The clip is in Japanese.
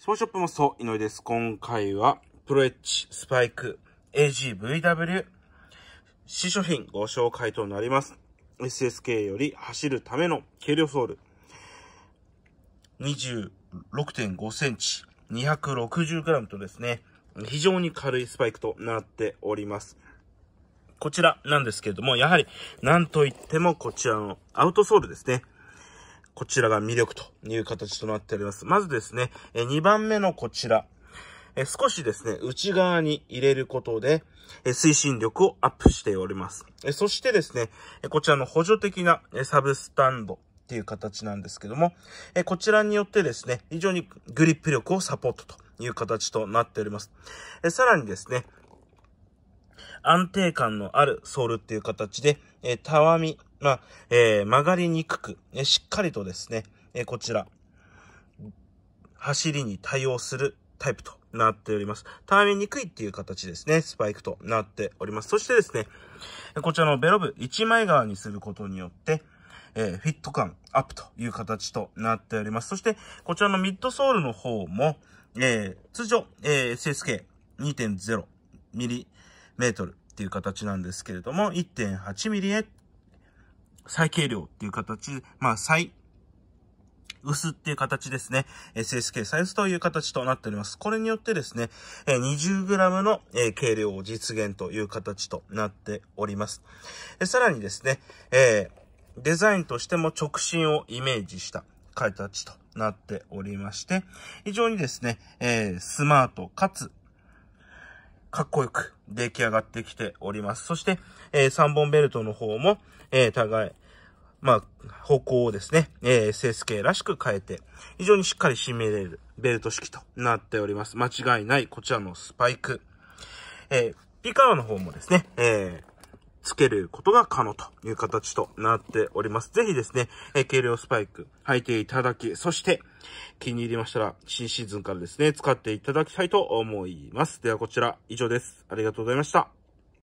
スポーショップもそう、井上です。今回は、プロエッジ、スパイク、AGVW、新商品ご紹介となります。SSK より走るための軽量ソール。26.5センチ、260g とですね、非常に軽いスパイクとなっております。こちらなんですけれども、やはり、なんといってもこちらのアウトソールですね。こちらが魅力という形となっております。まずですね、え2番目のこちら。え少しですね、内側に入れることで、え推進力をアップしております。えそしてですね、えこちらの補助的な、えサブスタンド。っていう形なんですけども、えこちらによってですね、非常にグリップ力をサポートという形となっております。えさらにですね、安定感のあるソールっていう形で、えたわみ、が、えー、曲がりにくく、えしっかりとですね、えこちら、走りに対応するタイプとなっております。タイミにくいっていう形ですね、スパイクとなっております。そしてですね、こちらのベロブ1枚側にすることによって、えー、フィット感アップという形となっております。そして、こちらのミッドソールの方も、えー、通常、えー、s s k 2 0トルっていう形なんですけれども、1 8ミリへ再軽量っていう形、まあ、再、薄っていう形ですね。SSK サイズという形となっております。これによってですね、20g の軽量を実現という形となっております。さらにですね、デザインとしても直進をイメージした形となっておりまして、非常にですね、スマートかつかっこよく出来上がってきております。そして、えー、3本ベルトの方も、えー、互い、まあ、方向をですね、えー、セースらしく変えて、非常にしっかり締めれるベルト式となっております。間違いない、こちらのスパイク。えー、ピカーの方もですね、えー、つけることが可能という形となっております。ぜひですね、え軽量スパイク履いていただき、そして、気に入りましたら、新シーズンからですね、使っていただきたいと思います。ではこちら、以上です。ありがとうございました。